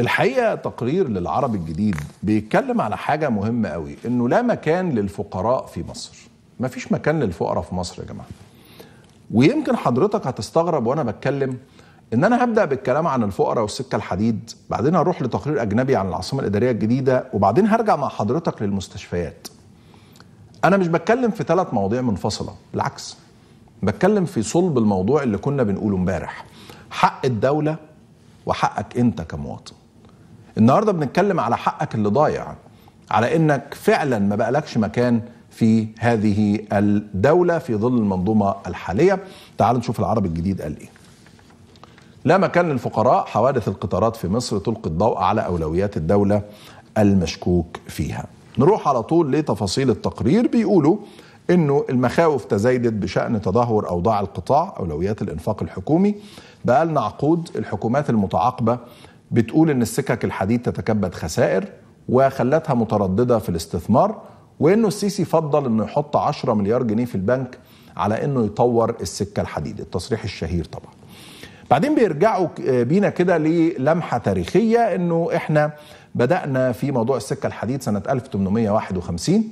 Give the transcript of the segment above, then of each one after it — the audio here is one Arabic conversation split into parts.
الحقيقه تقرير للعرب الجديد بيتكلم على حاجه مهمه قوي انه لا مكان للفقراء في مصر ما فيش مكان للفقراء في مصر يا جماعه ويمكن حضرتك هتستغرب وانا بتكلم ان انا هبدا بالكلام عن الفقراء والسكه الحديد بعدين هروح لتقرير اجنبي عن العاصمه الاداريه الجديده وبعدين هرجع مع حضرتك للمستشفيات انا مش بتكلم في ثلاث مواضيع منفصله بالعكس بتكلم في صلب الموضوع اللي كنا بنقوله امبارح حق الدوله وحقك انت كمواطن النهارده بنتكلم على حقك اللي ضايع على انك فعلا ما بقالكش مكان في هذه الدولة في ظل المنظومة الحالية تعالوا نشوف العربي الجديد قال ايه لا مكان للفقراء حوادث القطارات في مصر تلقي الضوء على أولويات الدولة المشكوك فيها نروح على طول لتفاصيل التقرير بيقولوا انه المخاوف تزايدت بشان تدهور اوضاع القطاع اولويات الانفاق الحكومي بقالنا عقود الحكومات المتعاقبه بتقول ان السكك الحديد تتكبد خسائر وخلتها متردده في الاستثمار وانه السيسي فضل انه يحط 10 مليار جنيه في البنك على انه يطور السكه الحديد التصريح الشهير طبعا بعدين بيرجعوا بينا كده للمحه تاريخيه انه احنا بدانا في موضوع السكه الحديد سنه 1851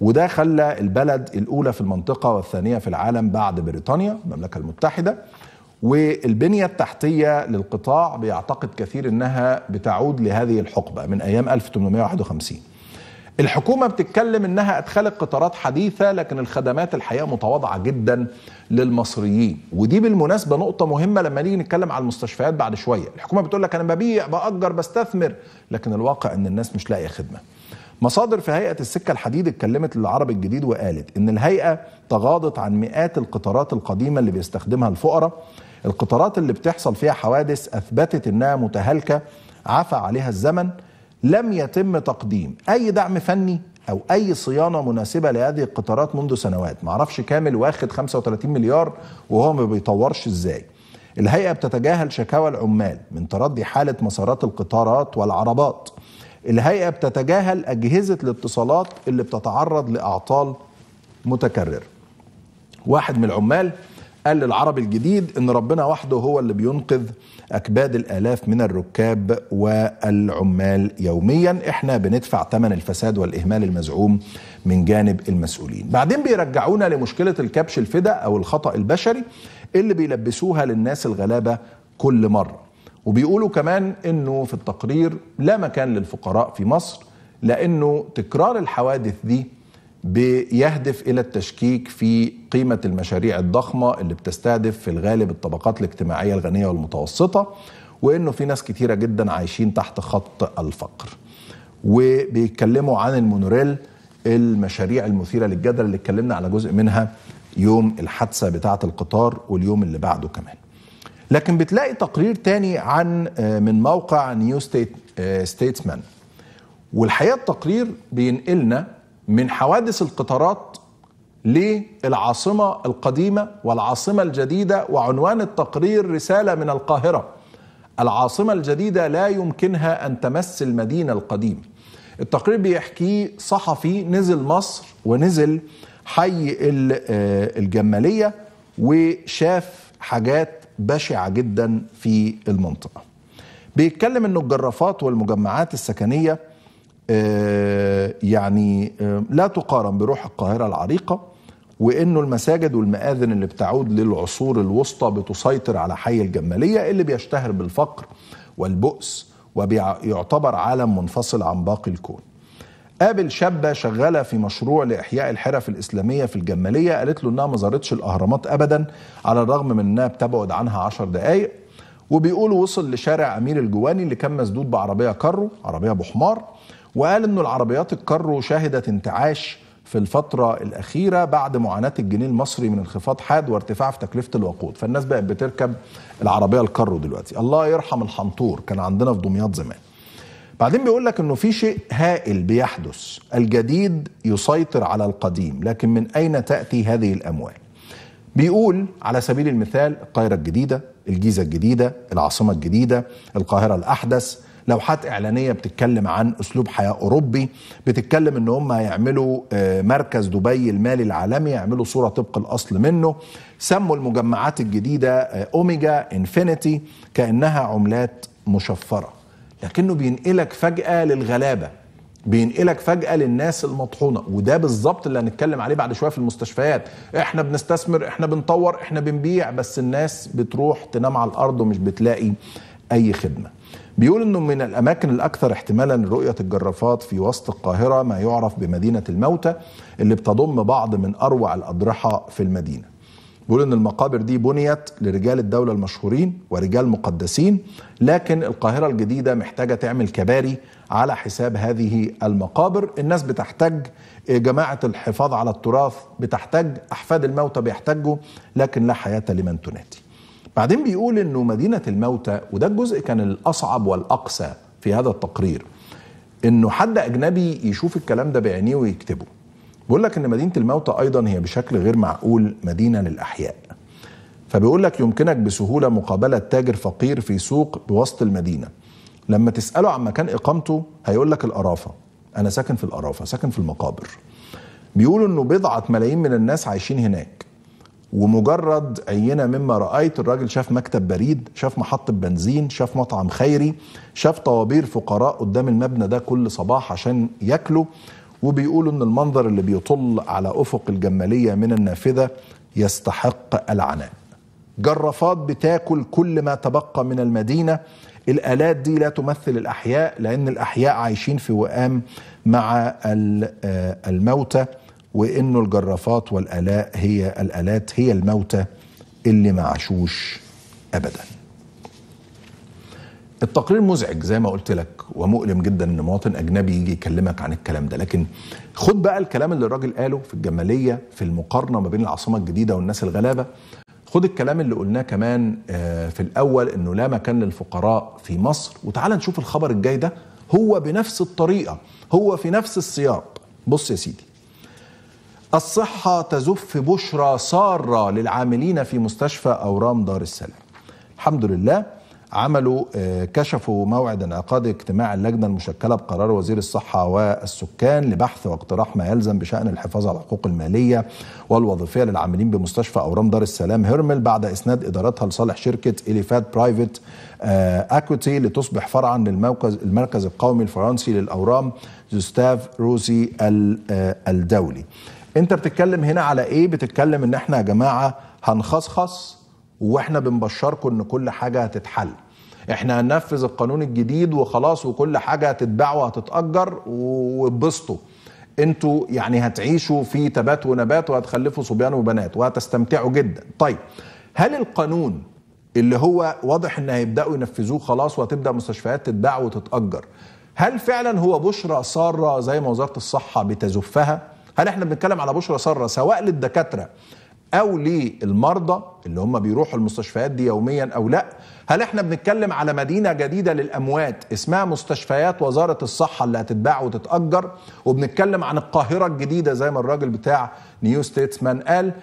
وده خلى البلد الاولى في المنطقه والثانيه في العالم بعد بريطانيا المملكه المتحده والبنية التحتية للقطاع بيعتقد كثير أنها بتعود لهذه الحقبة من أيام 1851 الحكومة بتتكلم أنها أدخلت قطارات حديثة لكن الخدمات الحقيقة متواضعة جدا للمصريين ودي بالمناسبة نقطة مهمة لما نيجي نتكلم على المستشفيات بعد شوية الحكومة بتقول لك أنا ببيع بأجر بستثمر لكن الواقع أن الناس مش لاقية خدمة مصادر في هيئة السكة الحديد اتكلمت للعرب الجديد وقالت إن الهيئة تغاضت عن مئات القطارات القديمة اللي بيستخدمها الفقراء القطارات اللي بتحصل فيها حوادث أثبتت إنها متهالكة عفى عليها الزمن لم يتم تقديم أي دعم فني أو أي صيانة مناسبة لهذه القطارات منذ سنوات معرفش كامل واخد 35 مليار وهو ما بيطورش إزاي الهيئة بتتجاهل شكاوى العمال من تردي حالة مسارات القطارات والعربات الهيئة بتتجاهل أجهزة الاتصالات اللي بتتعرض لأعطال متكررة واحد من العمال قال للعربي الجديد ان ربنا وحده هو اللي بينقذ اكباد الالاف من الركاب والعمال يوميا احنا بندفع ثمن الفساد والاهمال المزعوم من جانب المسؤولين بعدين بيرجعونا لمشكله الكبش الفدا او الخطا البشري اللي بيلبسوها للناس الغلابه كل مره وبيقولوا كمان انه في التقرير لا مكان للفقراء في مصر لانه تكرار الحوادث دي بيهدف الى التشكيك في قيمه المشاريع الضخمه اللي بتستهدف في الغالب الطبقات الاجتماعيه الغنيه والمتوسطه وانه في ناس كتيره جدا عايشين تحت خط الفقر وبيتكلموا عن المونوريل المشاريع المثيره للجدل اللي اتكلمنا على جزء منها يوم الحادثه بتاعه القطار واليوم اللي بعده كمان لكن بتلاقي تقرير تاني عن آه، من موقع نيو ستيت ستيتسمان والحقيقه التقرير بينقلنا من حوادث القطارات للعاصمه القديمه والعاصمه الجديده وعنوان التقرير رساله من القاهره العاصمه الجديده لا يمكنها ان تمس المدينه القديمه التقرير بيحكيه صحفي نزل مصر ونزل حي آه، الجماليه وشاف حاجات بشعة جدا في المنطقة بيتكلم انه الجرافات والمجمعات السكنية آه، يعني آه، لا تقارن بروح القاهرة العريقة وانه المساجد والمآذن اللي بتعود للعصور الوسطى بتسيطر على حي الجمالية اللي بيشتهر بالفقر والبؤس ويعتبر عالم منفصل عن باقي الكون قابل شابه شغاله في مشروع لاحياء الحرف الاسلاميه في الجماليه قالت له انها ما زارتش الاهرامات ابدا على الرغم من انها بتبعد عنها 10 دقائق وبيقولوا وصل لشارع امير الجواني اللي كان مسدود بعربيه كارو عربيه بحمار وقال انه العربيات الكارو شهدت انتعاش في الفترة الأخيرة بعد معاناة الجنيه المصري من انخفاض حاد وارتفاع في تكلفة الوقود فالناس بقت بتركب العربية الكارو دلوقتي الله يرحم الحنطور كان عندنا في دمياط زمان بعدين بيقول لك انه في شيء هائل بيحدث الجديد يسيطر على القديم لكن من اين تاتي هذه الاموال بيقول على سبيل المثال القاهره الجديده الجيزه الجديده العاصمه الجديده القاهره الاحدث لوحات اعلانيه بتتكلم عن اسلوب حياه اوروبي بتتكلم ان هم هيعملوا آه، مركز دبي المالي العالمي يعملوا صوره طبق الاصل منه سموا المجمعات الجديده آه، اوميجا انفينيتي كانها عملات مشفره لكنه بينقلك فجأة للغلابة بينقلك فجأة للناس المطحونة وده بالظبط اللي هنتكلم عليه بعد شوية في المستشفيات احنا بنستثمر احنا بنطور احنا بنبيع بس الناس بتروح تنام على الأرض ومش بتلاقي أي خدمة بيقول انه من الاماكن الاكثر احتمالا لرؤيه الجرافات في وسط القاهره ما يعرف بمدينه الموتى اللي بتضم بعض من اروع الاضرحه في المدينه بيقول ان المقابر دي بنيت لرجال الدوله المشهورين ورجال مقدسين لكن القاهره الجديده محتاجه تعمل كباري على حساب هذه المقابر الناس بتحتاج جماعه الحفاظ على التراث بتحتاج احفاد الموتى بيحتاجوا لكن لا حياه لمن تنادي بعدين بيقول انه مدينه الموتى وده الجزء كان الاصعب والاقسى في هذا التقرير انه حد اجنبي يشوف الكلام ده بعينيه ويكتبه بيقول لك ان مدينه الموتى ايضا هي بشكل غير معقول مدينه للاحياء فبيقول لك يمكنك بسهوله مقابله تاجر فقير في سوق بوسط المدينه لما تساله عن مكان اقامته هيقول لك القرافه انا ساكن في القرافه ساكن في المقابر بيقول انه بضعه ملايين من الناس عايشين هناك ومجرد عينة مما رأيت الراجل شاف مكتب بريد شاف محطة بنزين شاف مطعم خيري شاف طوابير فقراء قدام المبنى ده كل صباح عشان ياكلوا وبيقولوا ان المنظر اللي بيطل على افق الجماليه من النافذه يستحق العناء جرافات بتاكل كل ما تبقى من المدينه الالات دي لا تمثل الاحياء لان الاحياء عايشين في وئام مع آه، الموتى وانه الجرافات والالات هي الالات هي الموتى اللي ما عاشوش ابدا التقرير مزعج زي ما قلت لك ومؤلم جدا ان مواطن اجنبي يجي يكلمك عن الكلام ده لكن خد بقى الكلام اللي الراجل قاله في الجماليه في المقارنه ما بين العاصمه الجديده والناس الغلابه خد الكلام اللي قلناه كمان آه، في الاول انه لا مكان للفقراء في مصر وتعال نشوف الخبر الجاي ده هو بنفس الطريقه هو في نفس السياق بص يا سيدي الصحه تزف بشرى ساره للعاملين في مستشفى اورام دار السلام الحمد لله عملوا آه، كشفوا موعد انعقاد اجتماع اللجنه المشكله بقرار وزير الصحه والسكان لبحث واقتراح ما يلزم بشان الحفاظ على الحقوق الماليه والوظيفيه للعاملين بمستشفى اورام دار السلام هرمل بعد اسناد ادارتها لصالح شركه اليفات برايفت اكوتي لتصبح فرعا للمركز المركز القومي الفرنسي للاورام جوستاف روزي آه، الدولي انت بتتكلم هنا على ايه بتتكلم ان احنا يا جماعه هنخصخص واحنا بنبشركم ان كل حاجه هتتحل احنا هننفذ القانون الجديد وخلاص وكل حاجه هتتباع وهتتاجر واتبسطوا انتوا يعني هتعيشوا في تبات ونبات وهتخلفوا صبيان وبنات وهتستمتعوا جدا طيب هل القانون اللي هو واضح ان هيبداوا ينفذوه خلاص وهتبدا مستشفيات تتباع وتتاجر هل فعلا هو بشرى ساره زي ما وزاره الصحه بتزفها هل احنا بنتكلم على بشرى ساره سواء للدكاتره او للمرضى اللي هم بيروحوا المستشفيات دي يوميا او لا هل احنا بنتكلم على مدينه جديده للاموات اسمها مستشفيات وزاره الصحه اللي هتتباع وتتاجر وبنتكلم عن القاهره الجديده زي ما الراجل بتاع نيو ستيتسمان قال